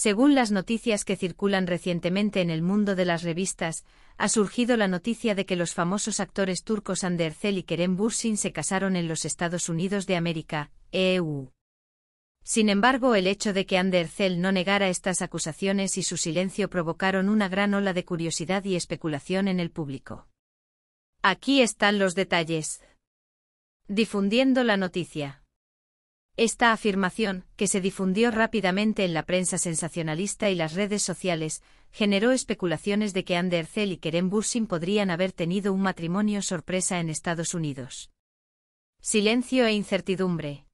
Según las noticias que circulan recientemente en el mundo de las revistas, ha surgido la noticia de que los famosos actores turcos Ander y Kerem Bursin se casaron en los Estados Unidos de América, EU. Sin embargo, el hecho de que Ander no negara estas acusaciones y su silencio provocaron una gran ola de curiosidad y especulación en el público. Aquí están los detalles. Difundiendo la noticia. Esta afirmación, que se difundió rápidamente en la prensa sensacionalista y las redes sociales, generó especulaciones de que Andercel y Kerem Bursin podrían haber tenido un matrimonio sorpresa en Estados Unidos. Silencio e incertidumbre.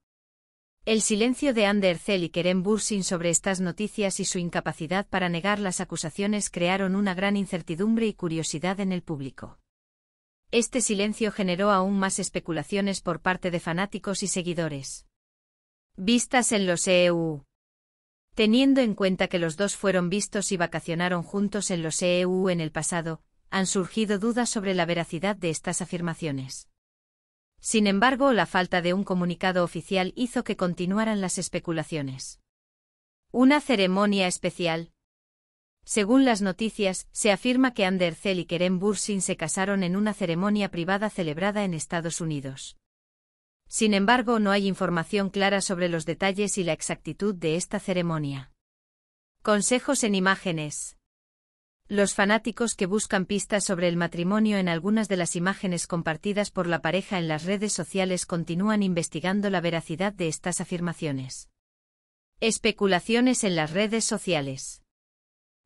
El silencio de Andercel y Kerem Bursin sobre estas noticias y su incapacidad para negar las acusaciones crearon una gran incertidumbre y curiosidad en el público. Este silencio generó aún más especulaciones por parte de fanáticos y seguidores. Vistas en los EU. Teniendo en cuenta que los dos fueron vistos y vacacionaron juntos en los EU en el pasado, han surgido dudas sobre la veracidad de estas afirmaciones. Sin embargo, la falta de un comunicado oficial hizo que continuaran las especulaciones. Una ceremonia especial. Según las noticias, se afirma que Andercel y Kerem Bursin se casaron en una ceremonia privada celebrada en Estados Unidos. Sin embargo, no hay información clara sobre los detalles y la exactitud de esta ceremonia. Consejos en imágenes. Los fanáticos que buscan pistas sobre el matrimonio en algunas de las imágenes compartidas por la pareja en las redes sociales continúan investigando la veracidad de estas afirmaciones. Especulaciones en las redes sociales.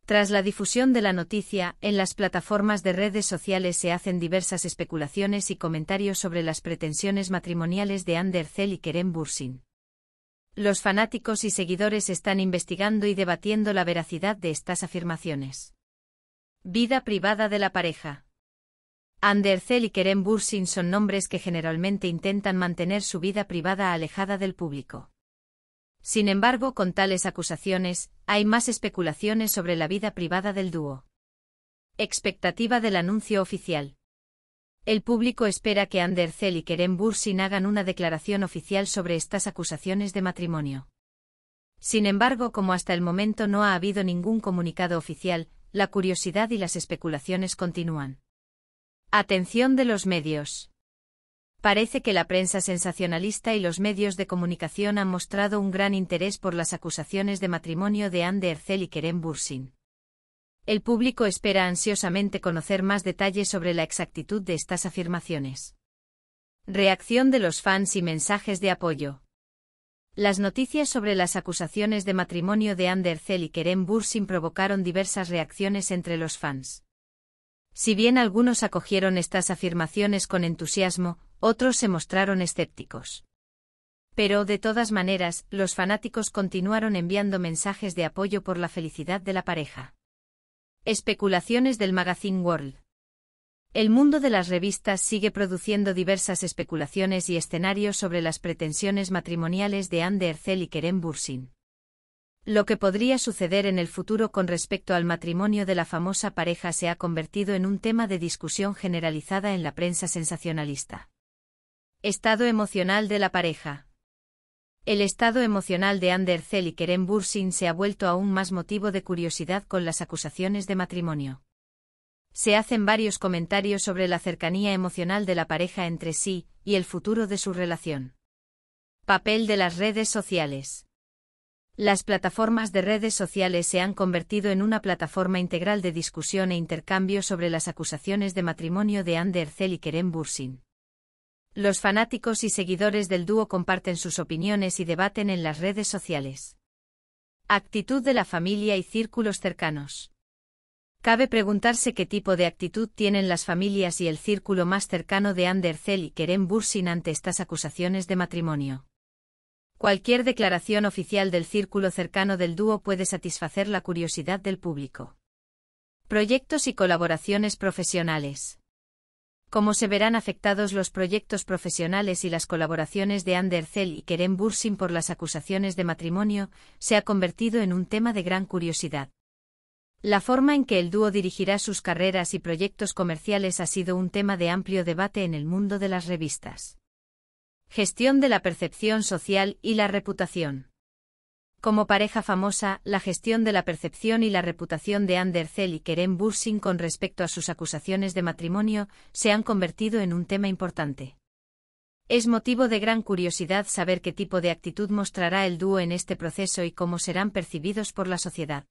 Tras la difusión de la noticia, en las plataformas de redes sociales se hacen diversas especulaciones y comentarios sobre las pretensiones matrimoniales de Anderzel y Kerem Bursin. Los fanáticos y seguidores están investigando y debatiendo la veracidad de estas afirmaciones. Vida privada de la pareja. Anderzel y Kerem Bursin son nombres que generalmente intentan mantener su vida privada alejada del público. Sin embargo, con tales acusaciones, hay más especulaciones sobre la vida privada del dúo. Expectativa del anuncio oficial. El público espera que Anderzel y Kerem Bursin hagan una declaración oficial sobre estas acusaciones de matrimonio. Sin embargo, como hasta el momento no ha habido ningún comunicado oficial, la curiosidad y las especulaciones continúan. Atención de los medios. Parece que la prensa sensacionalista y los medios de comunicación han mostrado un gran interés por las acusaciones de matrimonio de Anne y Kerem Bursin. El público espera ansiosamente conocer más detalles sobre la exactitud de estas afirmaciones. Reacción de los fans y mensajes de apoyo. Las noticias sobre las acusaciones de matrimonio de Andercel y Kerem Bursin provocaron diversas reacciones entre los fans. Si bien algunos acogieron estas afirmaciones con entusiasmo, otros se mostraron escépticos. Pero, de todas maneras, los fanáticos continuaron enviando mensajes de apoyo por la felicidad de la pareja. Especulaciones del Magazine World. El mundo de las revistas sigue produciendo diversas especulaciones y escenarios sobre las pretensiones matrimoniales de Anne Ercel y Kerem Bursin. Lo que podría suceder en el futuro con respecto al matrimonio de la famosa pareja se ha convertido en un tema de discusión generalizada en la prensa sensacionalista. Estado emocional de la pareja. El estado emocional de Zell y Keren Bursin se ha vuelto aún más motivo de curiosidad con las acusaciones de matrimonio. Se hacen varios comentarios sobre la cercanía emocional de la pareja entre sí y el futuro de su relación. Papel de las redes sociales. Las plataformas de redes sociales se han convertido en una plataforma integral de discusión e intercambio sobre las acusaciones de matrimonio de anderzel y Kerem Bursin. Los fanáticos y seguidores del dúo comparten sus opiniones y debaten en las redes sociales. Actitud de la familia y círculos cercanos. Cabe preguntarse qué tipo de actitud tienen las familias y el círculo más cercano de Ander y Kerem Bursin ante estas acusaciones de matrimonio. Cualquier declaración oficial del círculo cercano del dúo puede satisfacer la curiosidad del público. Proyectos y colaboraciones profesionales. Como se verán afectados los proyectos profesionales y las colaboraciones de Andercel y Kerem Bursin por las acusaciones de matrimonio, se ha convertido en un tema de gran curiosidad. La forma en que el dúo dirigirá sus carreras y proyectos comerciales ha sido un tema de amplio debate en el mundo de las revistas. Gestión de la percepción social y la reputación. Como pareja famosa, la gestión de la percepción y la reputación de Zell y Kerem Bursing con respecto a sus acusaciones de matrimonio se han convertido en un tema importante. Es motivo de gran curiosidad saber qué tipo de actitud mostrará el dúo en este proceso y cómo serán percibidos por la sociedad.